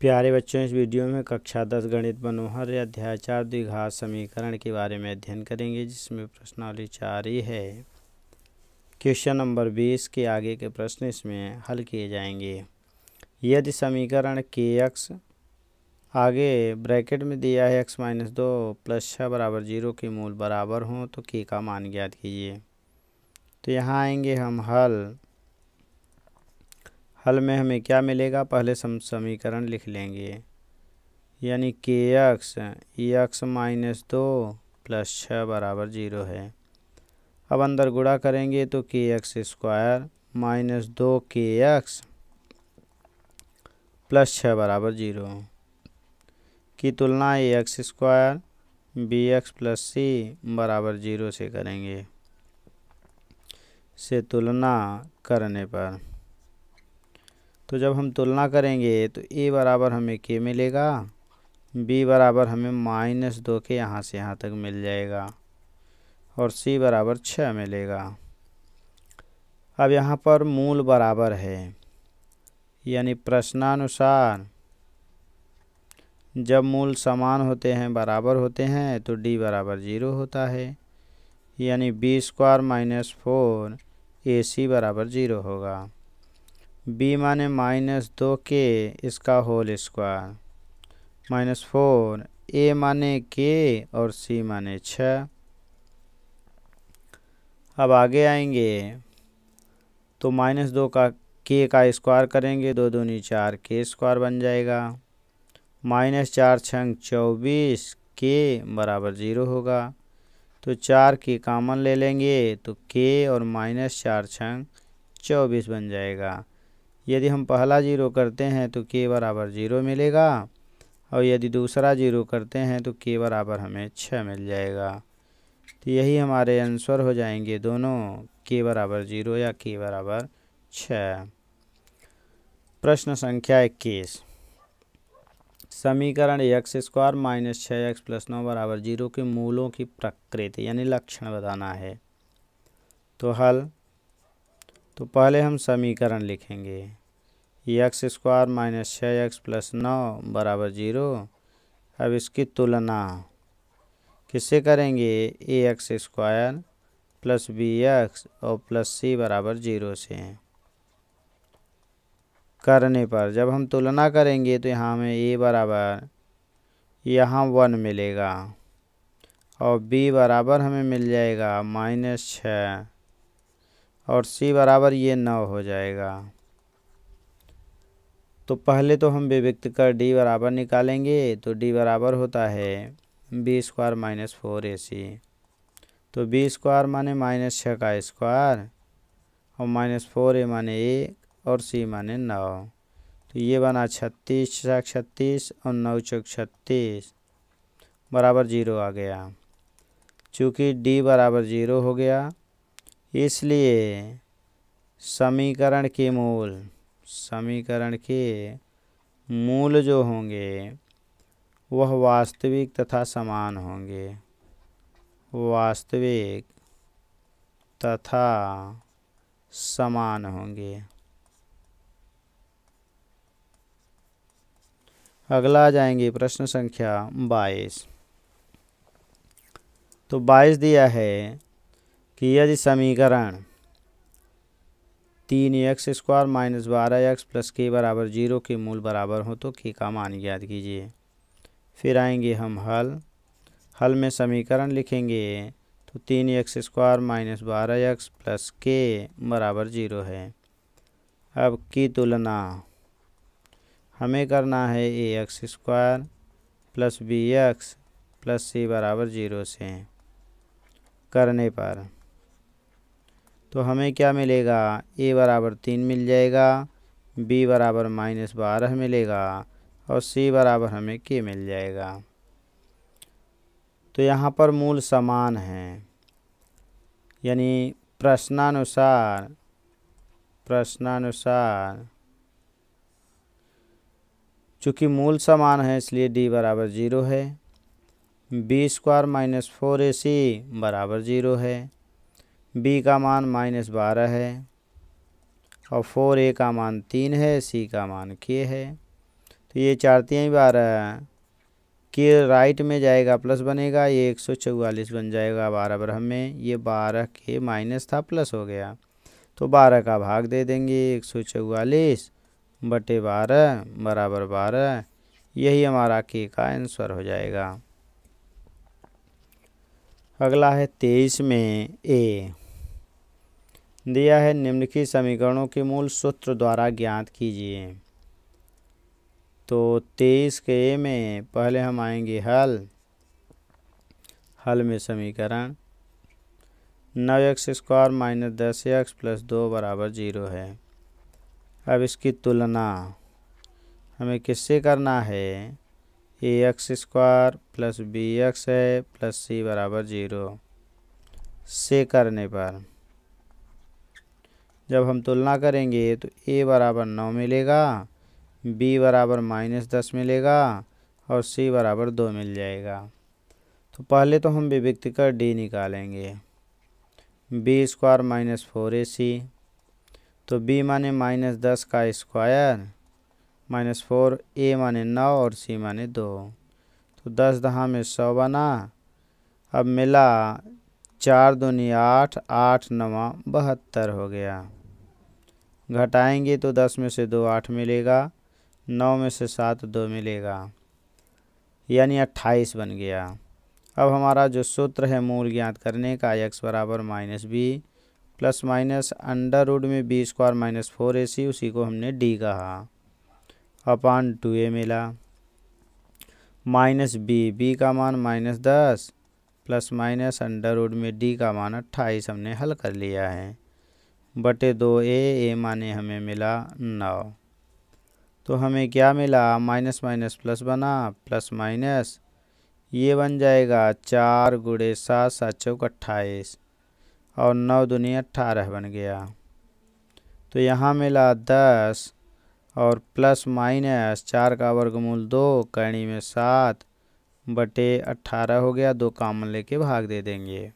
प्यारे बच्चों इस वीडियो में कक्षा दस गणित मनोहर अध्याय चार द्विघात समीकरण के बारे में अध्ययन करेंगे जिसमें प्रश्नावली चार ही है क्वेश्चन नंबर बीस के आगे के प्रश्न इसमें हल किए जाएंगे यदि समीकरण के एक्स आगे ब्रैकेट में दिया है एक्स माइनस दो प्लस छः बराबर जीरो के मूल बराबर हों तो के का मान ज्ञात कीजिए तो यहाँ आएंगे हम हल हल में हमें क्या मिलेगा पहले सम समीकरण लिख लेंगे यानी के एक्स एक्स e माइनस दो प्लस छः बराबर जीरो है अब अंदर गुड़ा करेंगे तो के एक्स स्क्वायर माइनस दो के एक्स प्लस छः बराबर जीरो की तुलना A X square B X plus C बराबर जीरो से करेंगे से तुलना करने पर तो जब हम तुलना करेंगे तो ए बराबर हमें के मिलेगा बी बराबर हमें माइनस दो के यहाँ से यहाँ तक मिल जाएगा और सी बराबर छः मिलेगा अब यहाँ पर मूल बराबर है यानी प्रश्नानुसार जब मूल समान होते हैं बराबर होते हैं तो डी बराबर ज़ीरो होता है यानी B square minus four A C बराबर ज़ीरो होगा बी माने माइनस दो के इसका whole square minus four A माने के और सी माने छ अब आगे आएंगे तो माइनस दो का के का स्क्वायर करेंगे दो दूनी चार के स्क्वायर बन जाएगा माइनस चार छंग चौबीस के बराबर ज़ीरो होगा तो चार के कामन ले लेंगे तो के और माइनस चार छंग चौबीस बन जाएगा यदि हम पहला जीरो करते हैं तो के बराबर जीरो मिलेगा और यदि दूसरा जीरो करते हैं तो के बराबर हमें छः मिल जाएगा तो यही हमारे आंसर हो जाएंगे दोनों के बराबर जीरो या के बराबर छः प्रश्न संख्या इक्कीस समीकरण एक्स स्क्वायर माइनस छः एक्स प्लस नौ बराबर जीरो के मूलों की प्रकृति यानी लक्षण बताना है तो हल तो पहले हम समीकरण लिखेंगे एक्स स्क्वायर माइनस छः एक्स प्लस नौ बराबर जीरो अब इसकी तुलना किससे करेंगे A X square plus B X और प्लस सी बराबर जीरो से करने पर जब हम तुलना करेंगे तो यहाँ हमें ए बराबर यहाँ वन मिलेगा और बी बराबर हमें मिल जाएगा माइनस छः और सी बराबर ये नौ हो जाएगा तो पहले तो हम विविक्त कर डी बराबर निकालेंगे तो डी बराबर होता है B square minus four A C तो बी स्क्वायर माने माइनस छः का स्क्वायर और माइनस फोर ए माने एक और सी माने नौ तो ये बना छत्तीस छः छत्तीस और नौ चौक छत्तीस बराबर जीरो आ गया चूँकि डी बराबर जीरो हो गया इसलिए समीकरण के मूल समीकरण के मूल जो होंगे वह वास्तविक तथा समान होंगे वास्तविक तथा समान होंगे अगला जाएंगे प्रश्न संख्या बाईस तो बाईस दिया है कि यदि समीकरण तीन एक्स स्क्वायर माइनस बारह एक्स प्लस के बराबर जीरो के मूल बराबर हो तो के का मान याद कीजिए फिर आएंगे हम हल हल में समीकरण लिखेंगे तो तीन एक्स स्क्वायर माइनस बारह एक्स प्लस के बराबर जीरो है अब की तुलना हमें करना है A X square plus B X plus C बराबर जीरो से करने पर तो हमें क्या मिलेगा ए बराबर तीन मिल जाएगा बी बराबर माइनस बारह मिलेगा और सी बराबर हमें के मिल जाएगा तो यहाँ पर मूल समान हैं यानी प्रश्नानुसार प्रश्नानुसार चूँकि मूल समान है इसलिए डी बराबर ज़ीरो है B square minus four A C बराबर ज़ीरो है बी का मान माइनस बारह है और फोर ए का मान तीन है सी का मान के है तो ये चार तीन बारह के राइट में जाएगा प्लस बनेगा ये एक सौ चौवालीस बन जाएगा बारह ब्रह्म में ये बारह के माइनस था प्लस हो गया तो बारह का भाग दे देंगे एक सौ चौवालीस बटे बारह बराबर बारह यही हमारा के का आंसर हो जाएगा अगला है तेईस में ए दिया है निम्नलिखित समीकरणों के मूल सूत्र द्वारा ज्ञात कीजिए तो तेईस के ए में पहले हम आएंगे हल हल में समीकरण नौ एक्स स्क्वायर माइनस दस एक्स प्लस दो बराबर जीरो है अब इसकी तुलना हमें किससे करना है A X square plus B X है प्लस सी बराबर जीरो से करने पर जब हम तुलना करेंगे तो ए बराबर नौ मिलेगा बी बराबर माइनस दस मिलेगा और सी बराबर दो मिल जाएगा तो पहले तो हम विभक्ति का डी निकालेंगे B square minus four A C तो बी माने माइनस दस का स्क्वायर माइनस फोर ए माने नौ और सी माने दो तो दस दहा में सौ बना अब मिला चार दूनी आठ आठ नवा बहत्तर हो गया घटाएंगे तो दस में से दो आठ मिलेगा नौ में से सात दो मिलेगा यानी अट्ठाईस बन गया अब हमारा जो सूत्र है मूल ज्ञात करने का एक्स बराबर minus B plus minus under root में B square minus four A C उसी को हमने डी कहा अपान टू ए मिला माइनस बी बी का मान माइनस दस प्लस माइनस अंडर रूड में डी का मान अट्ठाईस हमने हल कर लिया है बटे दो ए ए माने हमें मिला नौ तो हमें क्या मिला माइनस माइनस प्लस बना प्लस माइनस ये बन जाएगा चार गुड़े सात सात चौक अट्ठाईस और नौ दुनिया अट्ठारह बन गया तो यहाँ मिला दस और प्लस माइनस चार का वर्गमूल दो कैणी में सात बटे अट्ठारह हो गया दो काम लेके भाग दे देंगे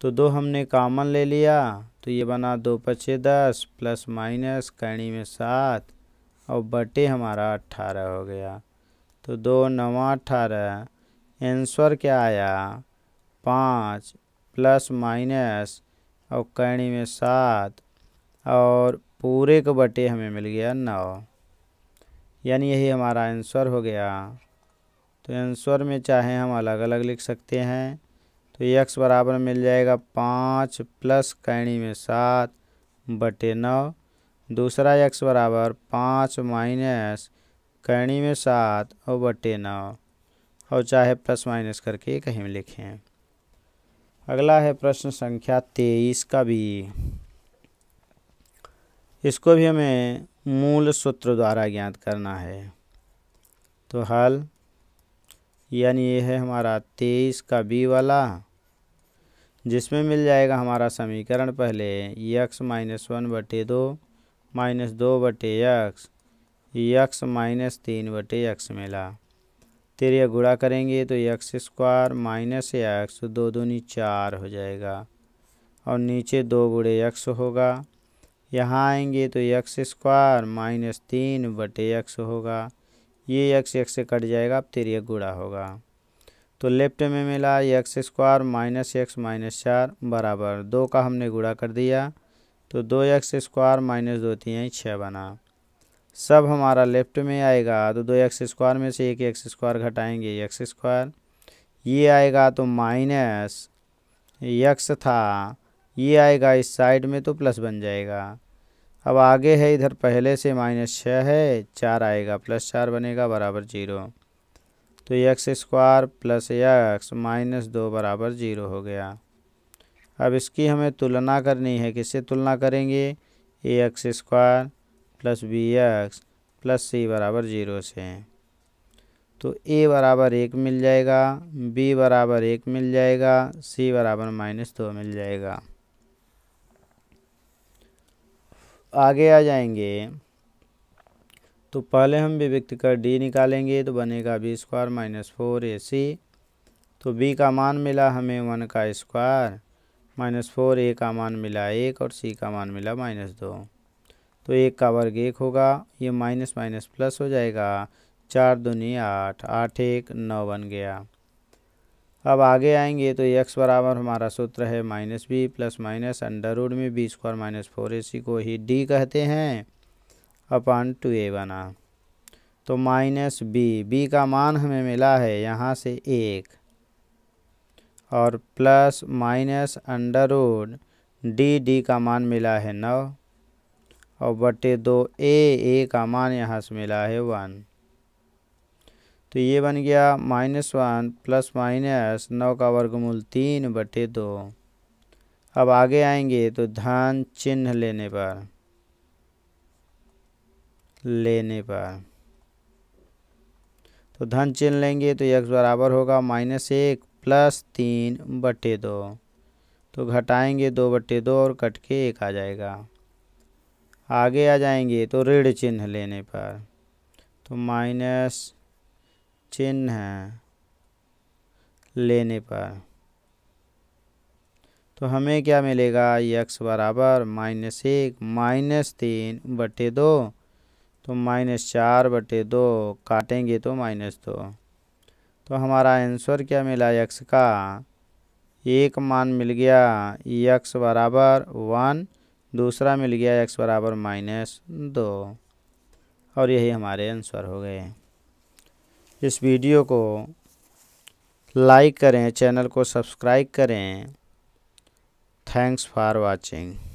तो दो हमने कॉमन ले लिया तो ये बना दो पचे दस प्लस माइनस कैणी में सात और बटे हमारा अट्ठारह हो गया तो दो नवा अट्ठारह एंसर क्या आया पाँच प्लस माइनस और कैणी में सात और पूरे के बटे हमें मिल गया नौ यानी यही हमारा आंसर हो गया तो आंसर में चाहे हम अलग अलग लिख सकते हैं तो x बराबर मिल जाएगा पाँच प्लस कैणी में सात बटे नौ दूसरा x बराबर पाँच माइनस कैणी में सात और बटे नौ और चाहे प्लस माइनस करके कहीं में लिखें अगला है प्रश्न संख्या तेईस का भी इसको भी हमें मूल सूत्र द्वारा ज्ञात करना है तो हल यानी ये है हमारा तेईस का बी वाला जिसमें मिल जाएगा हमारा समीकरण पहले यक्स माइनस वन बटे दो माइनस दो बटे यक्स यक्स माइनस तीन बटे यक्स मिला तिर गुड़ा करेंगे तो यक्स स्क्वायर माइनस यक्स दो दूनी चार हो जाएगा और नीचे दो गुड़े यक्स होगा यहाँ आएंगे तो यक्स स्क्वायर माइनस तीन बटे यक्स होगा ये यक्स यक्स से कट जाएगा अब तेरह गुड़ा होगा तो लेफ्ट में मिला X square minus X minus चार बराबर दो का हमने गुड़ा कर दिया तो दो एक्स स्क्वायर माइनस दो तीन छः बना सब हमारा लेफ्ट में आएगा तो दो एक्स स्क्वायर में से एक एक्स स्क्वायर घटाएंगे एक्स स्क्वायर ये आएगा तो माइनस एक्स था ये आएगा इस साइड में तो प्लस बन जाएगा अब आगे है इधर पहले से माइनस छः है चार आएगा प्लस चार बनेगा बराबर जीरो तो X square plus X minus दो बराबर ज़ीरो हो गया अब इसकी हमें तुलना करनी है किससे तुलना करेंगे A X square plus B X plus C बराबर ज़ीरो से तो ए बराबर एक मिल जाएगा बी बराबर एक मिल जाएगा सी बराबर माइनस दो मिल जाएगा आगे आ जाएंगे तो पहले हम विव्यक्ति कर डी निकालेंगे तो बनेगा B square minus four A C तो बी का मान मिला हमें वन का स्क्वायर माइनस फोर ए का मान मिला एक और सी का मान मिला माइनस दो तो एक का वर्ग एक होगा ये माइनस माइनस प्लस हो जाएगा चार दूनी आठ आठ एक नौ बन गया अब आगे आएंगे तो x बराबर हमारा सूत्र है minus B plus minus under root में B square minus four A C को ही डी कहते हैं अपॉन टू ए बना तो माइनस बी बी का मान हमें मिला है यहाँ से एक और plus minus under root D D का मान मिला है नौ और बटे दो ए ए का मान यहाँ से मिला है वन तो ये बन गया माइनस वन प्लस माइनस नौ का वर्गमूल तीन बटे दो अब आगे आएंगे तो धन चिन्ह लेने पर लेने पर तो धन चिन्ह लेंगे तो एक बराबर होगा माइनस एक प्लस तीन बटे दो तो घटाएंगे दो बटे दो और कट के एक आ जाएगा आगे आ जाएंगे तो ऋण चिन्ह लेने पर तो माइनस चिन्ह लेने पर तो हमें क्या मिलेगा यक्स बराबर माइनस एक माइनस तीन बटे दो तो माइनस चार बटे दो काटेंगे तो माइनस दो तो हमारा आंसर क्या मिला एक्स का एक मान मिल गया एक्स बराबर वन दूसरा मिल गया एक्स बराबर माइनस दो और यही हमारे आंसर हो गए इस वीडियो को लाइक करें चैनल को सब्सक्राइब करें थैंक्स फॉर वाचिंग